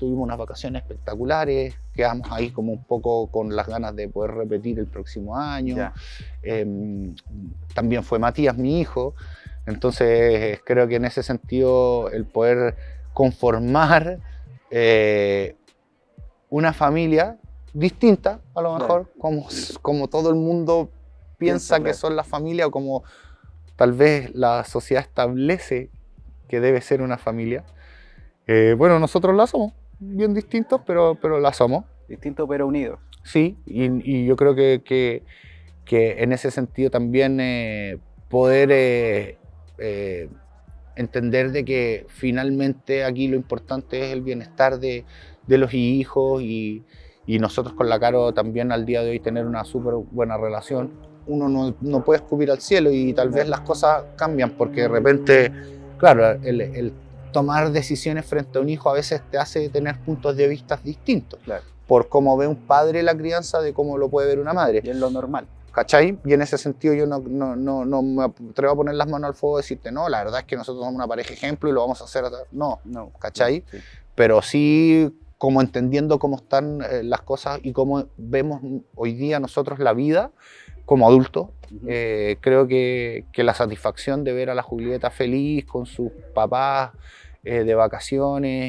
tuvimos unas vacaciones espectaculares, quedamos ahí como un poco con las ganas de poder repetir el próximo año. Em, también fue Matías mi hijo, entonces creo que en ese sentido el poder conformar eh, una familia distinta, a lo mejor, como, como todo el mundo piensa que son la familia o como tal vez la sociedad establece que debe ser una familia. Eh, bueno, nosotros la somos bien distintos, pero, pero la somos. Distintos pero unidos. Sí, y, yo creo que, en ese sentido también eh, poder eh, eh, entender de que finalmente aquí lo importante es el bienestar de, los hijos y, nosotros con la Caro también al día de hoy tener una súper buena relación. Uno no, no, puede escupir al cielo y tal vez las cosas cambian porque de repente, claro, el, el tomar decisiones frente a un hijo a veces te hace tener puntos de vista distintos. Por cómo ve un padre la crianza de cómo lo puede ver una madre. Y es lo normal. ¿Cachai? Y en ese sentido yo no, no, me atrevo a poner las manos al fuego y decirte, no, la verdad es que nosotros somos una pareja ejemplo y lo vamos a hacer. No, no. ¿cachai? Pero sí como entendiendo cómo están eh, las cosas y cómo vemos hoy día nosotros la vida como adulto. Eh, creo que, la satisfacción de ver a la Julieta feliz con sus papás eh, de vacaciones.